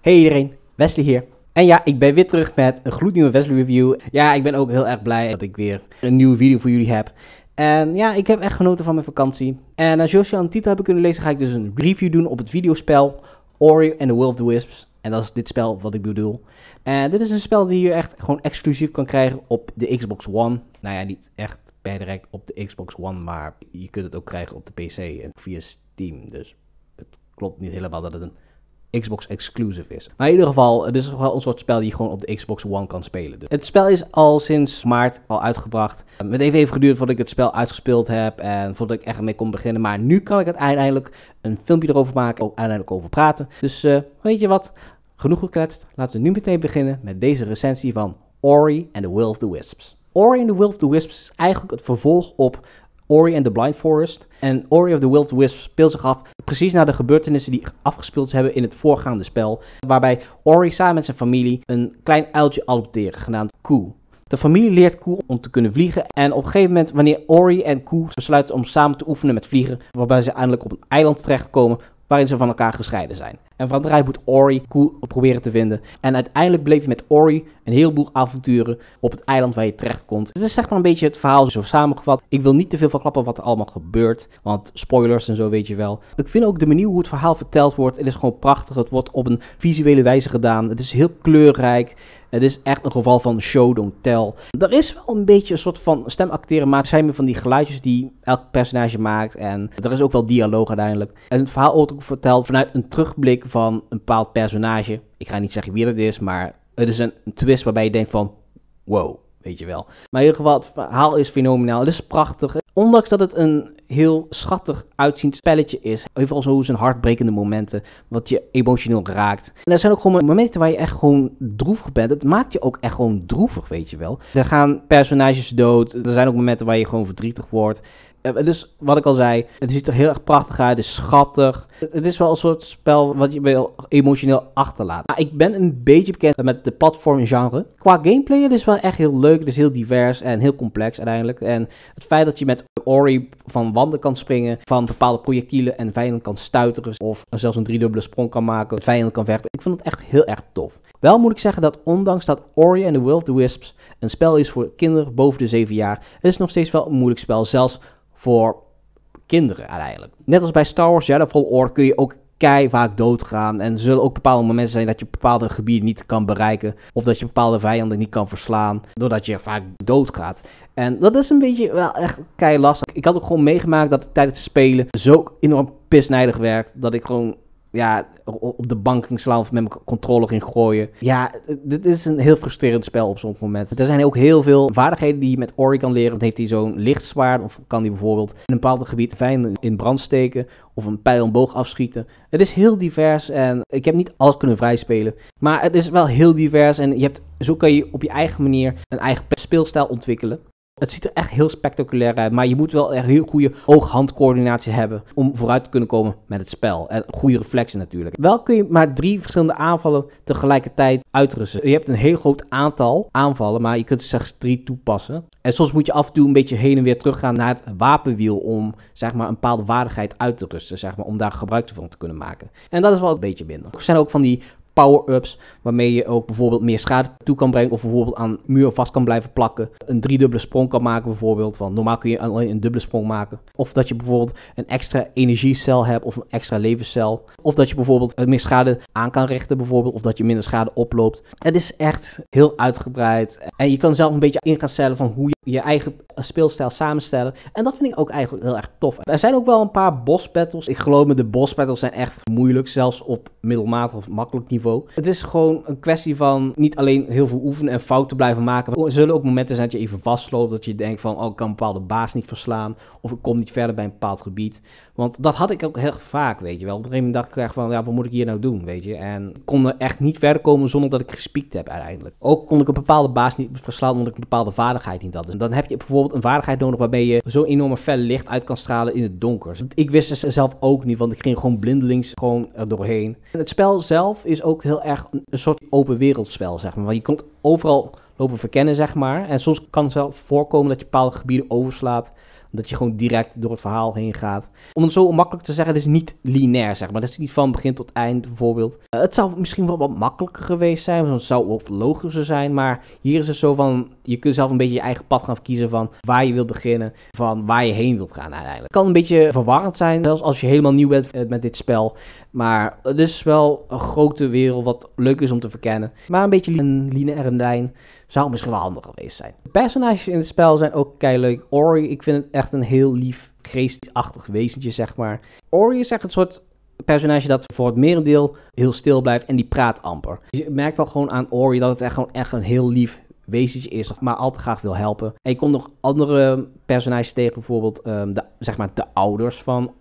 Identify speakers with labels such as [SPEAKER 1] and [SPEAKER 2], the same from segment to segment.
[SPEAKER 1] Hey iedereen, Wesley hier. En ja, ik ben weer terug met een gloednieuwe Wesley Review. Ja, ik ben ook heel erg blij dat ik weer een nieuwe video voor jullie heb. En ja, ik heb echt genoten van mijn vakantie. En als Joshua de titel hebben kunnen lezen, ga ik dus een review doen op het videospel Ori and the Will of the Wisps. En dat is dit spel wat ik bedoel. En dit is een spel die je echt gewoon exclusief kan krijgen op de Xbox One. Nou ja, niet echt per direct op de Xbox One, maar je kunt het ook krijgen op de PC en via Steam. Dus het klopt niet helemaal dat het een Xbox exclusive is. Maar in ieder geval, het is wel een soort spel die je gewoon op de Xbox One kan spelen. Dus. het spel is al sinds maart al uitgebracht. Het eh, heeft even geduurd voordat ik het spel uitgespeeld heb en voordat ik echt mee kon beginnen. Maar nu kan ik het uiteindelijk een filmpje erover maken, ook uiteindelijk over praten. Dus eh, weet je wat? Genoeg gekletst. Laten we nu meteen beginnen met deze recensie van Ori and the Will of the Wisps. Ori and the Will of the Wisps is eigenlijk het vervolg op Ori and the Blind Forest. En Ori of the Wild Wisp speelt zich af precies na de gebeurtenissen die afgespeeld hebben in het voorgaande spel. Waarbij Ori samen met zijn familie een klein uiltje adopteren, genaamd Koe. De familie leert Koe om te kunnen vliegen. En op een gegeven moment, wanneer Ori en Koe besluiten om samen te oefenen met vliegen, waarbij ze eindelijk op een eiland terechtkomen waarin ze van elkaar gescheiden zijn. En van het moet Ori Koe proberen te vinden. En uiteindelijk bleef hij met Ori een heleboel avonturen op het eiland waar je terecht komt. Het is zeg maar een beetje het verhaal zo samengevat. Ik wil niet te veel verklappen wat er allemaal gebeurt, want spoilers en zo weet je wel. Ik vind ook de manier hoe het verhaal verteld wordt, het is gewoon prachtig. Het wordt op een visuele wijze gedaan. Het is heel kleurrijk. Het is echt een geval van show, don't tell. Er is wel een beetje een soort van stemacteren, maar het zijn meer van die geluidjes die elk personage maakt. En er is ook wel dialoog uiteindelijk. En het verhaal wordt ook verteld vanuit een terugblik van een bepaald personage. Ik ga niet zeggen wie dat is, maar het eh, is dus een, twist waarbij je denkt van, wow, weet je wel. Maar in ieder geval, het verhaal is fenomenaal. Het is prachtig. Ondanks dat het een heel schattig uitziend spelletje is. Overal zo zijn hartbrekende momenten. Wat je emotioneel raakt. En er zijn ook gewoon momenten waar je echt gewoon droevig bent. Het maakt je ook echt gewoon droevig, weet je wel. Er gaan personages dood. Er zijn ook momenten waar je gewoon verdrietig wordt. En dus, wat ik al zei, het ziet er heel erg prachtig uit, het is schattig. Het, is wel een soort spel wat je wil emotioneel achterlaten. Maar ik ben een beetje bekend met de platform genre. Qua gameplay, het is wel echt heel leuk, het is heel divers en heel complex uiteindelijk. En het feit dat je met Ori van wanden kan springen, van bepaalde projectielen en vijanden kan stuiteren, of zelfs een driedubbele sprong kan maken, vijanden kan vechten. Ik vond het echt heel erg tof. Wel moet ik zeggen dat ondanks dat Ori and the Will of the Wisps een spel is voor kinderen boven de 7 jaar, het is nog steeds wel een moeilijk spel, zelfs voor kinderen uiteindelijk. Net als bij Star Wars Jedi Order kun je ook kei vaak doodgaan. En er zullen ook bepaalde momenten zijn dat je bepaalde gebieden niet kan bereiken. Of dat je bepaalde vijanden niet kan verslaan. Doordat je vaak doodgaat. En dat is een beetje wel echt kei lastig. Ik had ook gewoon meegemaakt dat het tijdens het spelen zo enorm pisnijdig werd. Dat ik gewoon ja, op de bank ging slaan of met mijn controller ging gooien. Ja, dit is een heel frustrerend spel op sommige momenten. Er zijn ook heel veel vaardigheden die je met Ori kan leren. Want heeft hij zo'n lichtzwaard of kan hij bijvoorbeeld in een bepaald gebied fijn in brand steken of een pijl en boog afschieten. Het is heel divers en ik heb niet alles kunnen vrijspelen. Maar het is wel heel divers en je hebt, zo kan je op je eigen manier een eigen speelstijl ontwikkelen. Het ziet er echt heel spectaculair uit, maar je moet wel echt heel goede oog-handcoördinatie hebben om vooruit te kunnen komen met het spel. En goede reflexen natuurlijk. Wel kun je maar drie verschillende aanvallen tegelijkertijd uitrusten. Je hebt een heel groot aantal aanvallen, maar je kunt er slechts drie toepassen. En soms moet je af en toe een beetje heen en weer teruggaan naar het wapenwiel om zeg maar, een bepaalde waardigheid uit te rusten, zeg maar, om daar gebruik van te kunnen maken. En dat is wel een beetje minder. Er zijn ook van die power-ups, waarmee je ook bijvoorbeeld meer schade toe kan brengen of bijvoorbeeld aan muren vast kan blijven plakken. Een driedubbele sprong kan maken bijvoorbeeld, want normaal kun je alleen een dubbele sprong maken. Of dat je bijvoorbeeld een extra energiecel hebt of een extra levenscel. Of dat je bijvoorbeeld meer schade aan kan richten bijvoorbeeld, of dat je minder schade oploopt. Het is echt heel uitgebreid en je kan zelf een beetje in gaan stellen van hoe je je eigen speelstijl samenstellen. En dat vind ik ook eigenlijk heel erg tof. Er zijn ook wel een paar boss battles. Ik geloof me, de boss battles zijn echt moeilijk, zelfs op middelmatig of makkelijk niveau het is gewoon een kwestie van niet alleen heel veel oefenen en fouten blijven maken. Er zullen ook momenten zijn dat je even vastloopt. Dat je denkt van, oh, ik kan een bepaalde baas niet verslaan. Of ik kom niet verder bij een bepaald gebied. Want dat had ik ook heel vaak, weet je wel. Op een gegeven moment dacht ik echt van, ja, wat moet ik hier nou doen, weet je. En ik kon er echt niet verder komen zonder dat ik gespiekt heb uiteindelijk. Ook kon ik een bepaalde baas niet verslaan omdat ik een bepaalde vaardigheid niet had. En dus dan heb je bijvoorbeeld een vaardigheid nodig waarbij je zo'n enorme felle licht uit kan stralen in het donker. Ik wist het zelf ook niet, want ik ging gewoon blindelings gewoon er doorheen. het spel zelf is ook ook heel erg een soort open wereldspel, zeg maar. Want je komt overal lopen verkennen, zeg maar. En soms kan het wel voorkomen dat je bepaalde gebieden overslaat. Dat je gewoon direct door het verhaal heen gaat. Om het zo makkelijk te zeggen, het is niet lineair, zeg maar. Dat is niet van begin tot eind, bijvoorbeeld. Eh, het zou misschien wel wat makkelijker geweest zijn. Het zou wat logischer zijn. Maar hier is het zo van, je kunt zelf een beetje je eigen pad gaan kiezen van waar je wilt beginnen, van waar je heen wilt gaan uiteindelijk. kan een beetje verwarrend zijn, zelfs als je helemaal nieuw bent eh, met dit spel. Maar het is wel een grote wereld wat leuk is om te verkennen. Maar een beetje een Line Erendijn zou misschien wel handig geweest zijn. De personages in het spel zijn ook kei leuk. Ori, ik vind het echt een heel lief geestachtig wezentje, zeg maar. Ori is echt een soort personage dat voor het merendeel heel stil blijft en die praat amper. Je merkt al gewoon aan Ori dat het echt gewoon echt een heel lief wees is, maar al te graag wil helpen. En je komt nog andere personages tegen, bijvoorbeeld ehm, de, zeg maar de ouders van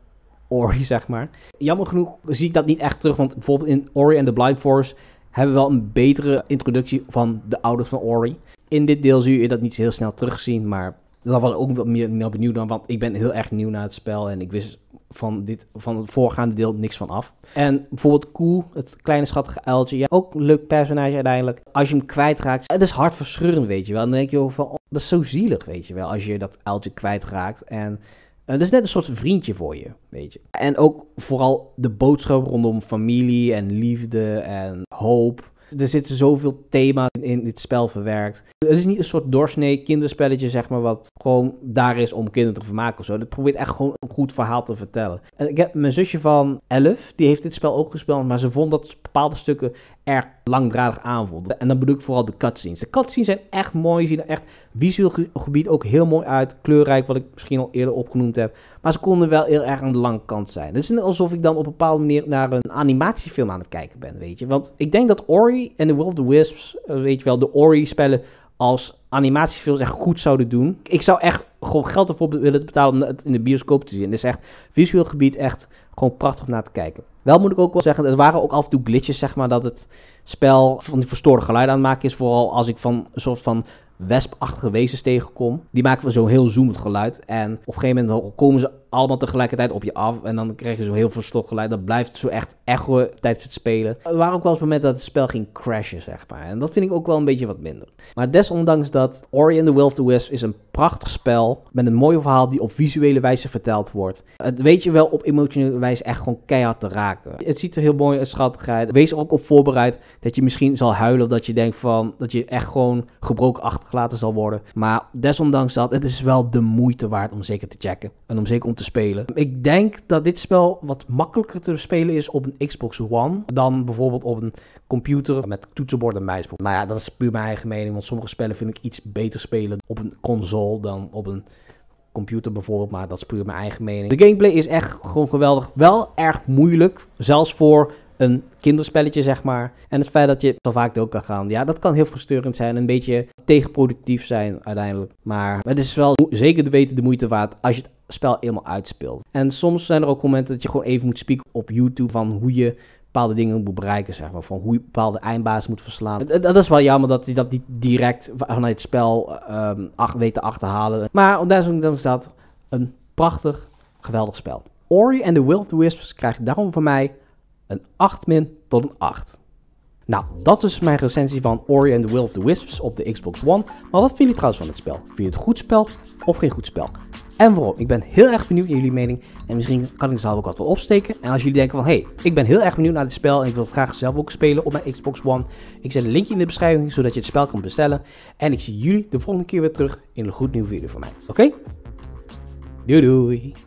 [SPEAKER 1] Ori, zeg maar. Jammer genoeg zie ik dat niet echt terug, want bijvoorbeeld in Ori and the Blind Force hebben we wel een betere introductie van de ouders van Ori. In dit deel zie je dat niet zo heel snel terugzien, maar dat was ook wel meer, meer benieuwd dan, want ik ben heel erg nieuw naar het spel en ik wist van, dit, van het voorgaande deel niks van af. En bijvoorbeeld Koe, het kleine schattige uiltje. Ja, ook een leuk personage uiteindelijk. Als je hem kwijtraakt, het is hartverscheurend, weet je wel. dan denk je van, oh, dat is zo zielig, weet je wel. Als je dat uiltje kwijtraakt. En eh, het is net een soort vriendje voor je, weet je. En ook vooral de boodschap rondom familie en liefde en hoop. Er zitten zoveel thema's in dit spel verwerkt. Het is niet een soort doorsnee kinderspelletje, zeg maar, wat gewoon daar is om kinderen te vermaken of zo. Dat probeert echt gewoon een goed verhaal te vertellen. En ik heb mijn zusje van 11, die heeft dit spel ook gespeeld, maar ze vond dat bepaalde stukken erg langdradig aanvoelde. En dan bedoel ik vooral de cutscenes. De cutscenes zijn echt mooi, zien er echt visueel gebied ook heel mooi uit. Kleurrijk, wat ik misschien al eerder opgenoemd heb. Maar ze konden wel heel erg aan de lange kant zijn. Het is alsof ik dan op een bepaalde manier naar een animatiefilm aan het kijken ben, weet je. Want ik denk dat Ori en The World of the Wisps, eh, weet je wel, de Ori-spellen als animatiefilms echt goed zouden doen. Ik zou echt gewoon geld ervoor willen betalen om het in de bioscoop te zien. Het is dus echt visueel gebied echt gewoon prachtig om naar te kijken. Wel moet ik ook wel zeggen, er waren ook af en toe glitches, zeg maar, dat het spel van die verstoorde geluiden aan maken is. Vooral als ik van een soort van wespachtige wezens tegenkom. Die maken zo'n heel zoemend geluid. En op een gegeven moment komen ze allemaal tegelijkertijd op je af. En dan krijg je zo heel veel geluid. Dat blijft zo echt echo tijdens het spelen. Er waren ook wel eens momenten dat het spel ging crashen, zeg maar. En dat vind ik ook wel een beetje wat minder. Maar desondanks dat Ori and the Will of the Wisp is een prachtig spel met een mooi verhaal die op visuele wijze verteld wordt. Het weet je wel op emotionele wijze echt gewoon keihard te raken. Het ziet er heel mooi en schattig uit. Wees er ook op voorbereid dat je misschien zal huilen of dat je denkt van dat je echt gewoon gebroken achtergelaten zal worden. Maar desondanks dat, het is wel de moeite waard om zeker te checken en om zeker om te spelen. Ik denk dat dit spel wat makkelijker te spelen is op een Xbox One dan bijvoorbeeld op een computer met toetsenbord en muis. Maar ja, dat is puur mijn eigen mening, want sommige spellen vind ik iets beter spelen op een console dan op een computer bijvoorbeeld, maar dat is puur mijn eigen mening. De gameplay is echt gewoon geweldig. Wel erg moeilijk, zelfs voor een kinderspelletje, zeg maar. En het feit dat je zo vaak door kan gaan, ja, dat kan heel frustrerend zijn. Een beetje tegenproductief zijn uiteindelijk. Maar het is wel zeker te weten de moeite waard als je het spel helemaal uitspeelt. En soms zijn er ook momenten dat je gewoon even moet spieken op YouTube van hoe je bepaalde dingen moet bereiken, zeg maar. Van hoe je bepaalde eindbaas moet verslaan. Dat, is wel jammer dat hij dat niet direct vanuit het spel um, ach, weet te achterhalen. Maar ondanks dat, een prachtig, geweldig spel. Ori and the Will of the Wisps krijgt daarom van mij een 8 min tot een 8. Nou, dat is mijn recensie van Ori and the Will of the Wisps op de Xbox One. Maar wat vinden jullie trouwens van het spel? Vind je het goed spel of geen goed spel? en waarom. Ik ben heel erg benieuwd naar jullie mening en misschien kan ik zelf ook wat opsteken. En als jullie denken van, hey, ik ben heel erg benieuwd naar dit spel en ik wil het graag zelf ook spelen op mijn Xbox One. Ik zet een linkje in de beschrijving, zodat je het spel kan bestellen. En ik zie jullie de volgende keer weer terug in een goed nieuw video van mij. Oké? Doei doei!